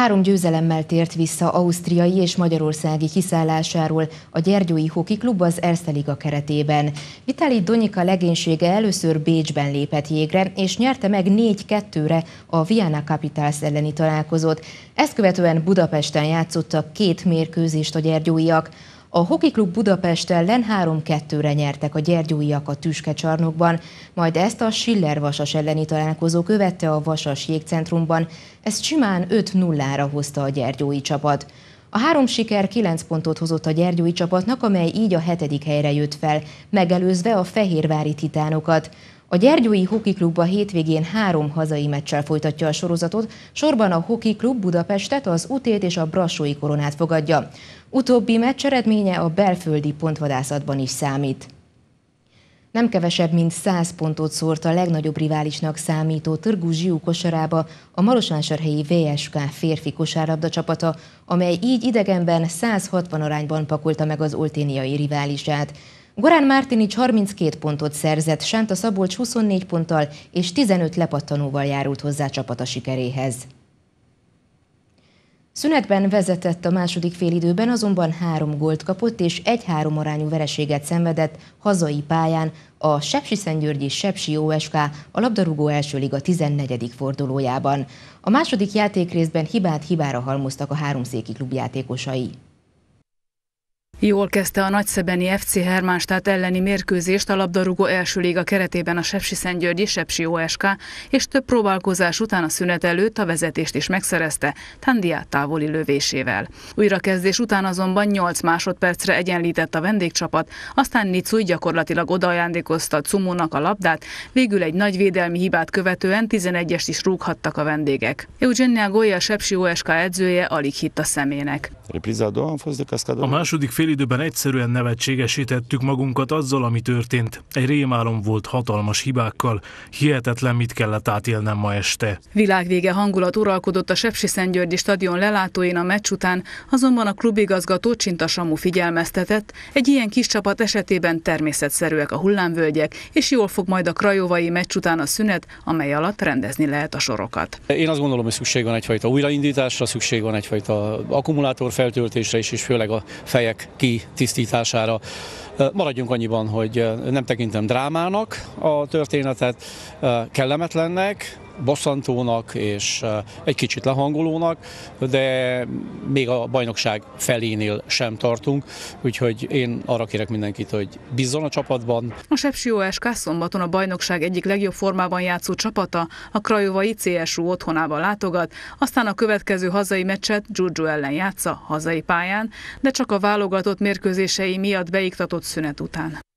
Három győzelemmel tért vissza ausztriai és magyarországi kiszállásáról a Gyergyói Hoki Klub az Erste Liga keretében. Vitali Donika legénysége először Bécsben lépett jégre, és nyerte meg 4-2-re a Viana Capitals elleni találkozót. Ezt követően Budapesten játszottak két mérkőzést a gyergyóiak. A Hoki Klub len 3-2-re nyertek a gyergyóiak a Tüske csarnokban, majd ezt a Schiller Vasas elleni találkozó követte a Vasas jégcentrumban, ez csimán 5-0-ra hozta a gyergyói csapat. A három siker 9 pontot hozott a gyergyói csapatnak, amely így a hetedik helyre jött fel, megelőzve a fehérvári titánokat. A Gyergyói Hoki Klub a hétvégén három hazai meccsel folytatja a sorozatot, sorban a Hoki Klub Budapestet, az Utét és a Brassói Koronát fogadja. Utóbbi meccs eredménye a belföldi pontvadászatban is számít. Nem kevesebb, mint 100 pontot szórt a legnagyobb riválisnak számító Törgú Zsiú kosarába a Marosvásárhelyi VSK férfi kosárlabda csapata, amely így idegenben 160 arányban pakolta meg az olténiai riválisát. Gorán Mártinics 32 pontot szerzett, Sánta Szabolcs 24 ponttal és 15 lepattanóval járult hozzá csapata sikeréhez. Szünetben vezetett a második félidőben, azonban három gólt kapott és egy-három arányú vereséget szenvedett hazai pályán a Sepsiszentgyörgyi Sepsi OSK a labdarúgó első liga 14. fordulójában. A második játékrészben hibát hibára halmoztak a háromszéki klub játékosai. Jól kezdte a nagyszebeni FC Hermánstát elleni mérkőzést a labdarúgó első liga keretében a Szentgyörgyi Sepsi OSK, és több próbálkozás után a szünet előtt a vezetést is megszerezte Tandiát távoli lövésével. Újrakezdés után azonban 8 másodpercre egyenlített a vendégcsapat, aztán Nicúj gyakorlatilag odaajándékozta Cumónak a labdát, végül egy nagy védelmi hibát követően 11-est is rúghattak a vendégek. Eugenia Goya Sepsi OSK edzője alig hitt a szemének. Repriza a doua a fost de A második félidőben egyszerűen nevetségesítettük magunkat azzal, ami történt. Egy rémálom volt hatalmas hibákkal. Hihetetlen, mit kellett átélnem ma este. Világvége hangulat uralkodott a Sepsiszentgyörgyi stadion lelátóin a meccs után, azonban a klubigazgató Csinta Samu figyelmeztetett, egy ilyen kis csapat esetében természetszerűek a hullámvölgyek, és jól fog majd a krajovai meccs után a szünet, amely alatt rendezni lehet a sorokat. Én azt gondolom, hogy szükség van egyfajta újraindításra, szükség van egyfajta akkumulátor feltöltésre is, és főleg a fejek kitisztítására. Maradjunk annyiban, hogy nem tekintem drámának a történetet, kellemetlennek, bosszantónak és eh, egy kicsit lehangolónak, de még a bajnokság felénél sem tartunk, úgyhogy én arra kérek mindenkit, hogy bízzon a csapatban. A Sepsió SK szombaton a bajnokság egyik legjobb formában játszó csapata a Krajovai CSU otthonába látogat, aztán a következő hazai meccset Giorgio ellen játsza hazai pályán, de csak a válogatott mérkőzései miatt beiktatott szünet után.